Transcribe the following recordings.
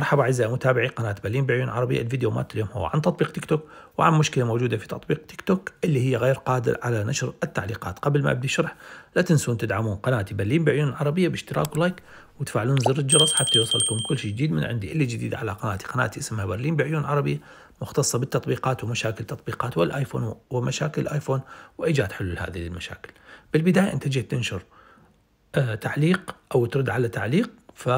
مرحبا أعزائي متابعي قناة برلين بعيون عربية الفيديو مات اليوم هو عن تطبيق تيك توك وعن مشكلة موجودة في تطبيق تيك توك اللي هي غير قادر على نشر التعليقات قبل ما أبدي شرح لا تنسون تدعمون قناتي برلين بعيون عربية باشتراك ولايك وتفعلون زر الجرس حتى يوصلكم كل شيء جديد من عندي اللي جديد على قناتي قناتي اسمها برلين بعيون عربية مختصة بالتطبيقات ومشاكل تطبيقات والآيفون ومشاكل الآيفون وإيجاد حلول هذه المشاكل بالبداية أنت جيت تنشر آه، تعليق أو ترد على تعليق ف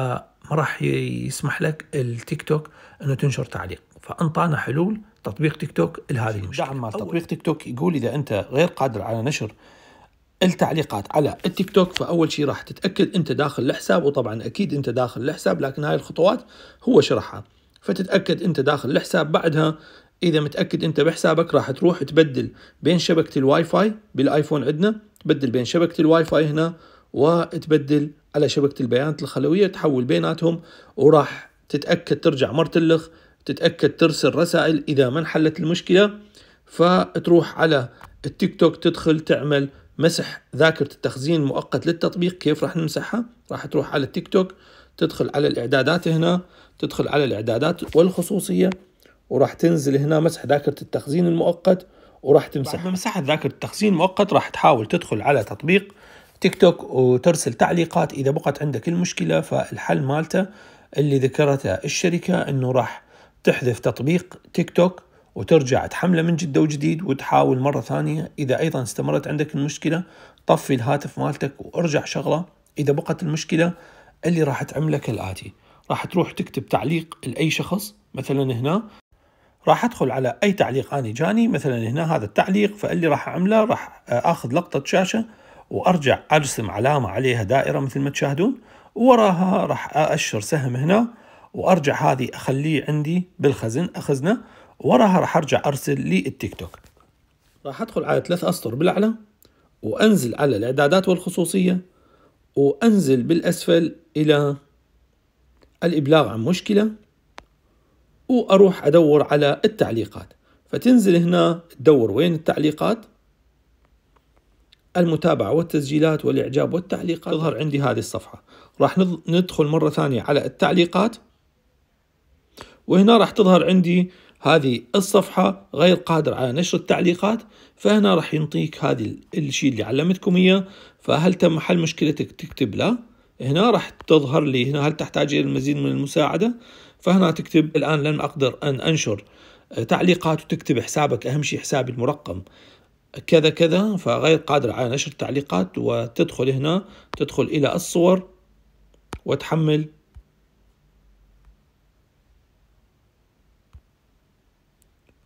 ما راح يسمح لك التيك توك انه تنشر تعليق فانطانا حلول تطبيق تيك توك لهذه المشكله دعم تطبيق تيك توك يقول اذا انت غير قادر على نشر التعليقات على التيك توك فاول شيء راح تتاكد انت داخل الحساب وطبعا اكيد انت داخل الحساب لكن هاي الخطوات هو شرحها فتتاكد انت داخل الحساب بعدها اذا متاكد انت بحسابك راح تروح تبدل بين شبكه الواي فاي بالايفون عندنا تبدل بين شبكه الواي فاي هنا وتبدل على شبكة البيانات الخلوية تحول بيناتهم وراح تتأكد ترجع مرتلخ تتأكد ترسل رسائل إذا ما انحلت المشكلة فتروح على التيك توك تدخل تعمل مسح ذاكرة التخزين مؤقت للتطبيق كيف راح نمسحها راح تروح على التيك توك تدخل على الإعدادات هنا تدخل على الإعدادات والخصوصية وراح تنزل هنا مسح ذاكرة التخزين المؤقت وراح تمسح بعد ما مسحت ذاكرة التخزين المؤقت راح تحاول تدخل على تطبيق تيك توك وترسل تعليقات اذا بقت عندك المشكله فالحل مالته اللي ذكرته الشركه انه راح تحذف تطبيق تيك توك وترجع تحمله من جدة وجديد وتحاول مرة ثانية إذا أيضا استمرت عندك المشكلة طفي الهاتف مالتك وارجع شغله إذا بقت المشكلة اللي راح تعمله كالآتي راح تروح تكتب تعليق لأي شخص مثلا هنا راح ادخل على اي تعليق اني جاني مثلا هنا هذا التعليق فاللي راح اعمله راح اخذ لقطه شاشه وارجع ارسم علامه عليها دائره مثل ما تشاهدون وراها راح ااشر سهم هنا وارجع هذه اخليه عندي بالخزن اخزنه وراها راح ارجع ارسل للتيك توك راح ادخل على ثلاث اسطر بالاعلى وانزل على الاعدادات والخصوصيه وانزل بالاسفل الى الابلاغ عن مشكله واروح ادور على التعليقات فتنزل هنا تدور وين التعليقات المتابعة والتسجيلات والإعجاب والتعليقات تظهر عندي هذه الصفحة راح ندخل مرة ثانية على التعليقات وهنا راح تظهر عندي هذه الصفحة غير قادر على نشر التعليقات فهنا راح ينطيك هذه الشيء اللي علمتكم إياه فهل تم حل مشكلتك تكتب لا هنا راح تظهر لي هنا هل تحتاج إلى المزيد من المساعدة فهنا تكتب الآن لن أقدر أن أنشر آه، تعليقات وتكتب حسابك أهم شيء حسابي المرقم كذا كذا فغير قادر على نشر التعليقات وتدخل هنا تدخل إلى الصور وتحمل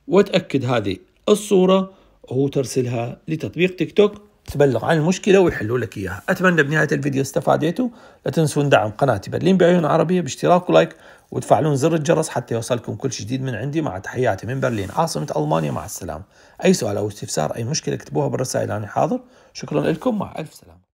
وتأكد هذه الصورة وترسلها لتطبيق تيك توك تبلغ عن المشكلة ويحلوا لك إياها أتمنى بنهاية الفيديو استفاديتوا لا تنسون دعم قناتي برلين بعيون عربية باشتراك ولايك وتفعلون زر الجرس حتى يوصلكم كل جديد من عندي مع تحياتي من برلين عاصمة ألمانيا مع السلامة أي سؤال أو استفسار أي مشكلة اكتبوها بالرسائل أنا حاضر شكرا لكم مع ألف سلامة